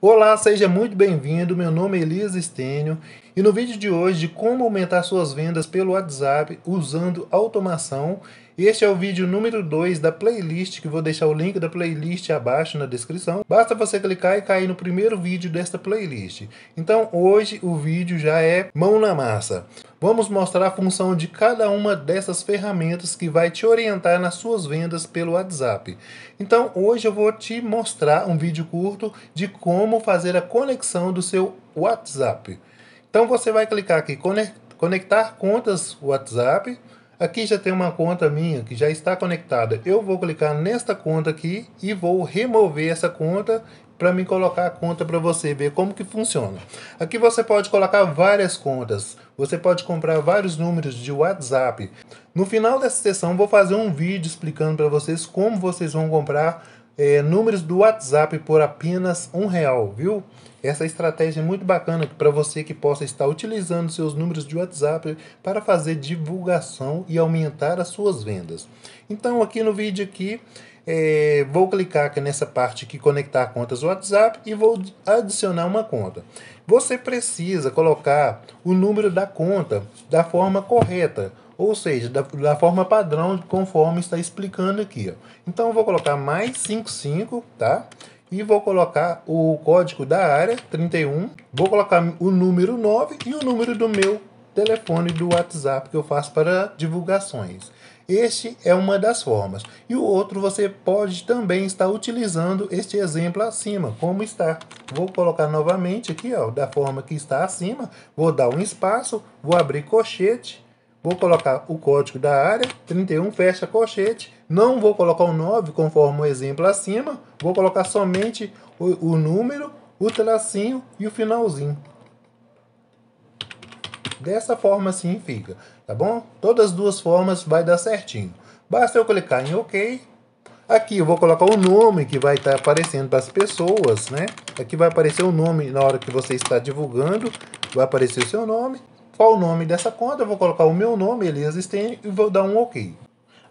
Olá, seja muito bem-vindo. Meu nome é Elisa Stênio e no vídeo de hoje de como aumentar suas vendas pelo WhatsApp usando automação, este é o vídeo número 2 da playlist, que vou deixar o link da playlist abaixo na descrição. Basta você clicar e cair no primeiro vídeo desta playlist. Então hoje o vídeo já é mão na massa. Vamos mostrar a função de cada uma dessas ferramentas que vai te orientar nas suas vendas pelo WhatsApp. Então hoje eu vou te mostrar um vídeo curto de como fazer a conexão do seu WhatsApp. Então você vai clicar aqui conectar contas WhatsApp. Aqui já tem uma conta minha que já está conectada. Eu vou clicar nesta conta aqui e vou remover essa conta para me colocar a conta para você ver como que funciona. Aqui você pode colocar várias contas. Você pode comprar vários números de WhatsApp. No final dessa sessão vou fazer um vídeo explicando para vocês como vocês vão comprar é, números do WhatsApp por apenas um real, viu? Essa estratégia é muito bacana para você que possa estar utilizando seus números de WhatsApp para fazer divulgação e aumentar as suas vendas. Então aqui no vídeo aqui é, vou clicar aqui nessa parte que conectar contas WhatsApp e vou adicionar uma conta. Você precisa colocar o número da conta da forma correta ou seja, da, da forma padrão, conforme está explicando aqui. Ó. Então, eu vou colocar mais 55, tá? E vou colocar o código da área, 31. Vou colocar o número 9 e o número do meu telefone do WhatsApp que eu faço para divulgações. Este é uma das formas. E o outro você pode também estar utilizando este exemplo acima, como está. Vou colocar novamente aqui, ó, da forma que está acima. Vou dar um espaço, vou abrir colchete Vou colocar o código da área, 31, fecha colchete. Não vou colocar o 9, conforme o exemplo acima. Vou colocar somente o, o número, o tracinho e o finalzinho. Dessa forma assim fica, tá bom? Todas as duas formas vai dar certinho. Basta eu clicar em OK. Aqui eu vou colocar o nome que vai estar tá aparecendo para as pessoas, né? Aqui vai aparecer o nome na hora que você está divulgando, vai aparecer o seu nome qual o nome dessa conta, eu vou colocar o meu nome, Elias Stene, e vou dar um OK.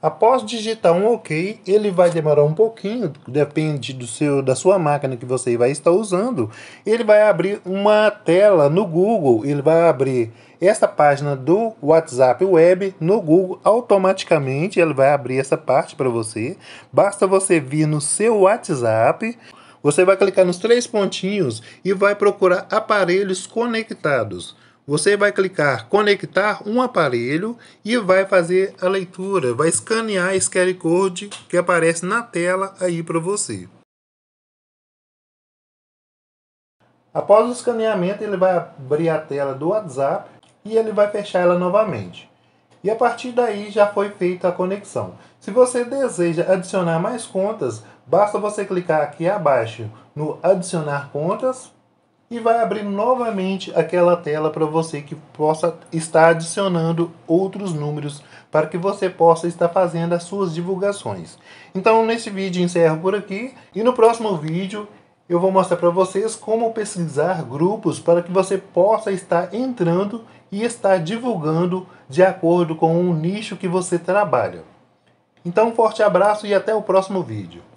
Após digitar um OK, ele vai demorar um pouquinho, depende do seu, da sua máquina que você vai estar usando. Ele vai abrir uma tela no Google, ele vai abrir essa página do WhatsApp Web no Google automaticamente, ele vai abrir essa parte para você. Basta você vir no seu WhatsApp, você vai clicar nos três pontinhos e vai procurar aparelhos conectados. Você vai clicar conectar um aparelho e vai fazer a leitura, vai escanear esse QR Code que aparece na tela aí para você. Após o escaneamento, ele vai abrir a tela do WhatsApp e ele vai fechar ela novamente. E a partir daí já foi feita a conexão. Se você deseja adicionar mais contas, basta você clicar aqui abaixo no adicionar contas e vai abrir novamente aquela tela para você que possa estar adicionando outros números para que você possa estar fazendo as suas divulgações. Então nesse vídeo encerro por aqui e no próximo vídeo eu vou mostrar para vocês como pesquisar grupos para que você possa estar entrando e estar divulgando de acordo com o nicho que você trabalha. Então um forte abraço e até o próximo vídeo.